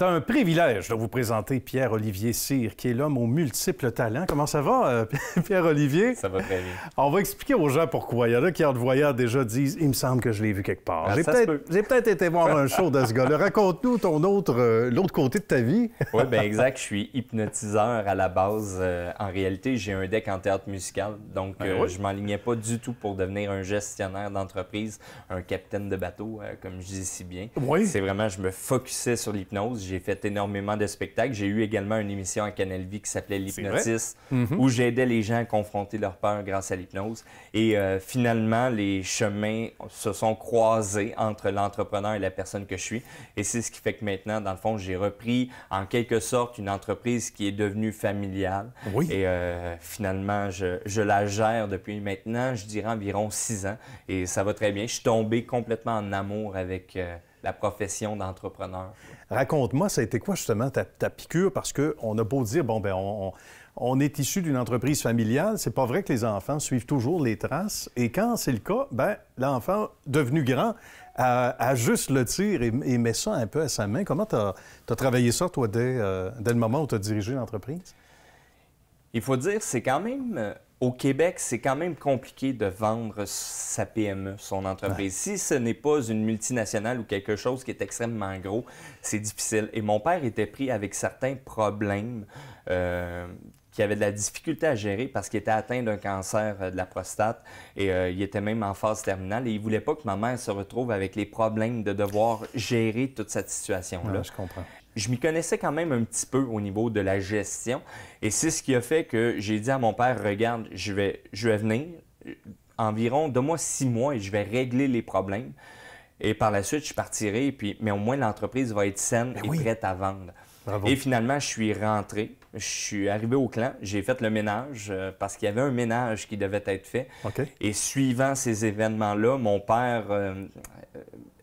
C'est un privilège de vous présenter Pierre-Olivier Cyr, qui est l'homme aux multiples talents. Comment ça va, euh, Pierre-Olivier? Ça va très bien. On va expliquer aux gens pourquoi. Il y en a qui, en le voyant, déjà disent Il me semble que je l'ai vu quelque part. Ah, j'ai peut-être peut été voir un show de ce gars-là. Raconte-nous ton autre, euh, l'autre côté de ta vie. oui, bien exact. Je suis hypnotiseur à la base. Euh, en réalité, j'ai un deck en théâtre musical, donc ben je ne m'alignais pas du tout pour devenir un gestionnaire d'entreprise, un capitaine de bateau, comme je dis si bien. Oui. C'est vraiment, je me focusais sur l'hypnose j'ai fait énormément de spectacles. J'ai eu également une émission à Canal Vie qui s'appelait L'hypnotiste, mhm. où j'aidais les gens à confronter leur peur grâce à l'hypnose. Et euh, finalement, les chemins se sont croisés entre l'entrepreneur et la personne que je suis. Et c'est ce qui fait que maintenant, dans le fond, j'ai repris en quelque sorte une entreprise qui est devenue familiale. Oui. Et euh, finalement, je, la gère depuis maintenant, je dirais environ six ans. Et ça va très bien. Je suis tombé complètement en amour avec... Euh, la profession d'entrepreneur. Raconte-moi, ça a été quoi justement ta, piqûre? Parce qu'on a beau dire, bon, ben on, est issu d'une entreprise familiale, c'est pas vrai que les enfants suivent toujours les traces. Et quand c'est le cas, ben l'enfant devenu grand a, juste le tir et, met ça un peu à sa main. Comment tu as, travaillé ça, toi, dès, euh, dès le moment où tu as dirigé l'entreprise? Il faut dire, c'est quand même euh, au Québec, c'est quand même compliqué de vendre sa PME, son entreprise. Si ce n'est pas une multinationale ou quelque chose qui est extrêmement gros, c'est difficile. Et mon père était pris avec certains problèmes euh, qui avait de la difficulté à gérer parce qu'il était atteint d'un cancer euh, de la prostate et euh, il était même en phase terminale et il voulait pas que ma mère se retrouve avec les problèmes de devoir gérer toute cette situation-là. je comprends je m'y connaissais quand même un petit peu au niveau de la gestion. Et c'est ce qui a fait que j'ai dit à mon père, regarde, je vais, je vais venir euh, environ, deux mois, six mois et je vais régler les problèmes. Et par la suite, je partirai, puis, mais au moins l'entreprise va être saine ben et prête à vendre. Et finalement, je suis rentré, je suis arrivé au clan, j'ai fait le ménage euh, parce qu'il y avait un ménage qui devait être fait. Et suivant ces événements-là, mon père euh,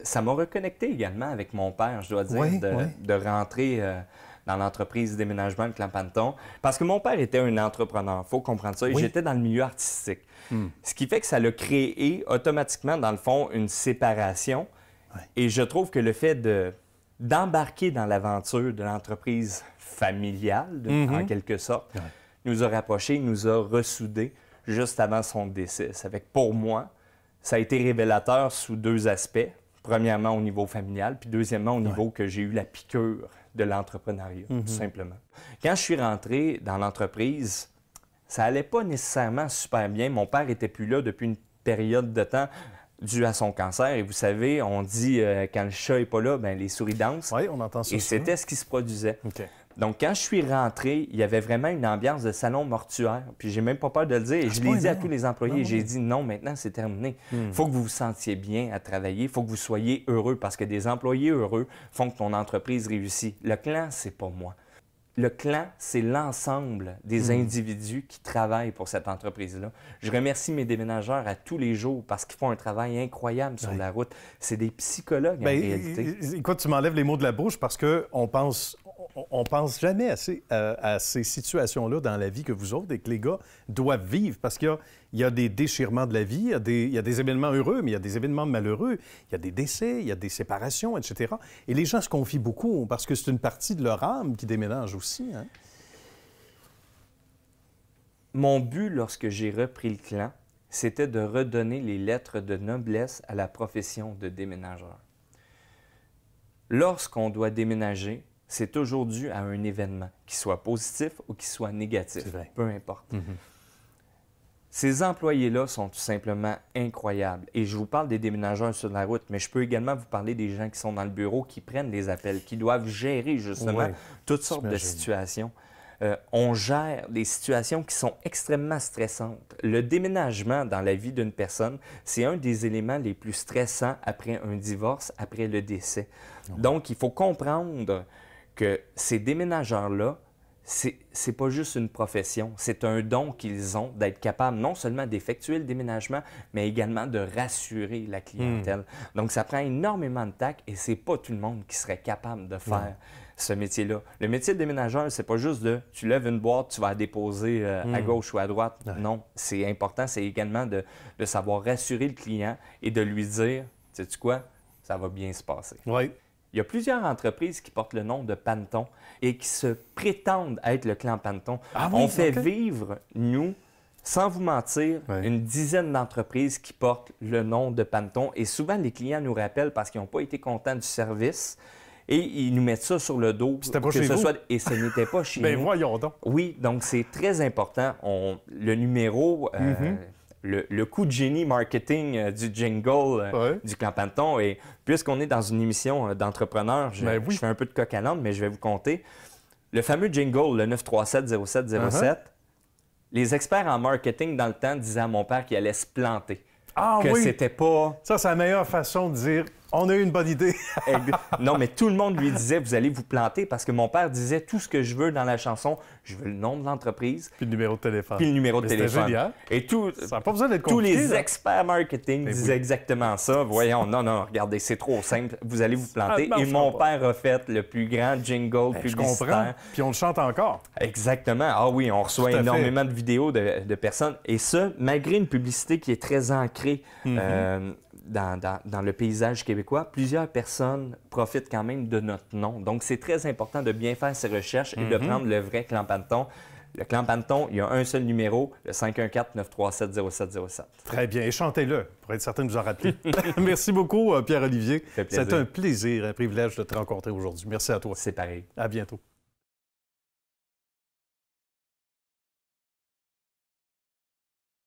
ça m'a reconnecté également avec mon père, je dois dire, de, rentrer euh, dans l'entreprise déménagement de Clampanton. Parce que mon père était un entrepreneur, faut comprendre ça, et j'étais dans le milieu artistique. Hmm. Ce qui fait que ça l'a créé automatiquement, dans le fond, une séparation. Et je trouve que le fait de d'embarquer dans l'aventure de l'entreprise familiale, en mm-hmm. quelque sorte, nous a rapprochés, nous a ressoudés juste avant son décès. Ça fait que pour moi, ça a été révélateur sous deux aspects premièrement au niveau familial, puis deuxièmement au niveau que j'ai eu la piqûre de l'entrepreneuriat, tout mhm. simplement. Quand je suis rentré dans l'entreprise, ça n'allait pas nécessairement super bien. Mon père était plus là depuis une période de temps dû à son cancer. Et vous savez, on dit euh, quand le chat n'est pas là, ben, les souris dansent. Oui, on entend ça. Et c'était ce qui se produisait. OK. Donc, quand je suis rentré, il y avait vraiment une ambiance de salon mortuaire. Puis, j'ai même pas peur de le dire. Ah, je l'ai dit à tous les employés. J'ai dit non, maintenant, c'est terminé. Il hmm. faut que vous vous sentiez bien à travailler. Il faut que vous soyez heureux parce que des employés heureux font que ton entreprise réussit. Le clan, c'est pas moi. Le clan, c'est l'ensemble des hmm. individus qui travaillent pour cette entreprise-là. Je remercie mes déménageurs à tous les jours parce qu'ils font un travail incroyable sur la route. C'est des psychologues en ben, réalité. Écoute, tu m'enlèves les mots de la bouche parce que on pense, on pense jamais euh, à, ces situations-là dans la vie que vous autres et que les gars doivent vivre parce qu'il y, a, des déchirements de la vie, il y, a des, événements heureux, mais il y a des événements malheureux, il y a des décès, il y a des séparations, etc. Et les gens se confient beaucoup parce que c'est une partie de leur âme qui déménage aussi. Hein. Mon but lorsque j'ai repris le clan, c'était de redonner les lettres de noblesse à la profession de déménageur. Lorsqu'on doit déménager, c'est toujours dû à un événement, qu'il soit positif ou qu'il soit négatif, peu importe. Mhm. Ces employés-là sont tout simplement incroyables. Et je vous parle des déménageurs sur la route, mais je peux également vous parler des gens qui sont dans le bureau, qui prennent des appels, qui doivent gérer justement toutes sortes de situations. Euh, on gère des situations qui sont extrêmement stressantes. Le déménagement dans la vie d'une personne, c'est un des éléments les plus stressants après un divorce, après le décès. Donc, il faut comprendre que ces déménageurs-là, c'est pas juste une profession, c'est un don qu'ils ont d'être capables non seulement d'effectuer le déménagement, mais également de rassurer la clientèle. Hmm. Donc, ça prend énormément de tact et c'est pas tout le monde qui serait capable de faire. Hmm. ce métier-là. Le métier de déménageur, c'est pas juste de tu lèves une boîte, tu vas la déposer euh, à hmm. gauche ou à droite. Non, c'est important, c'est également de, savoir rassurer le client et de lui dire, sais tu quoi, ça va bien se passer. Oui. Il y a plusieurs entreprises qui portent le nom de Panton et qui se prétendent être le clan Panton. Ah On fait vivre, nous, sans vous mentir, une dizaine d'entreprises qui portent le nom de Panton. Et souvent, les clients nous rappellent parce qu'ils n'ont pas été contents du service. Et ils nous mettent ça sur le dos. C'était pas que ce Soit... Et ce n'était pas chez ben, voyons donc. Oui, donc c'est très important. Le numéro, euh, mhm le, coup de génie marketing euh, du jingle euh, du Clampanton. Et puisqu'on est dans une émission euh, d'entrepreneurs, ben je, fais un peu de coq mais je vais vous compter. Le fameux jingle, le 937-0707, uh-huh. les experts en marketing dans le temps disaient à mon père qu'il allait se planter. Ah, que c'était pas. Ça, c'est la meilleure façon de dire on a eu une bonne idée. Eh non, mais tout le monde lui disait, vous allez vous planter parce que mon père disait tout ce que je veux dans la chanson. Je veux le nom de l'entreprise. Puis le numéro de téléphone. Puis le numéro de téléphone. Et tout, ça pas besoin d'être Tous les experts marketing disaient exactement ça. Voyons, non, non, regardez, c'est trop simple. Vous allez vous planter. Ah, Et mon père a fait le plus grand jingle ben, publicitaire. Je comprends. Puis on le chante encore. Exactement. Ah oui, on reçoit énormément de vidéos de, personnes. Et ça, malgré une publicité qui est très ancrée. Mhm. Euh, dans, le paysage québécois, plusieurs personnes profitent quand même de notre nom. Donc, c'est très important de bien faire ses recherches et de mhm. prendre le vrai clan Panton. Le clan Panton, il y a un seul numéro, le 514-937-0707. Très bien. Et chantez-le, pour être certain de vous en rappeler. Merci beaucoup, euh, Pierre-Olivier. C'est un plaisir, un privilège de te rencontrer aujourd'hui. Merci à toi. C'est pareil. À bientôt.